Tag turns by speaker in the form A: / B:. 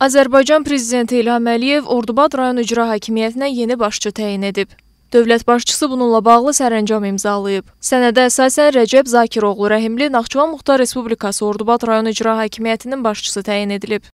A: Azərbaycan Prezidenti İlham Əliyev Ordubad rayon icra hakimiyyətinə yeni başçı təyin edib. Dövlət başçısı bununla bağlı sərəncam imzalayıb. Sənədə əsasən Rəcəb Zakiroğlu Rəhimli Naxçıvan Muxtar Respublikası Ordubad rayon icra hakimiyyətinin başçısı təyin edilib.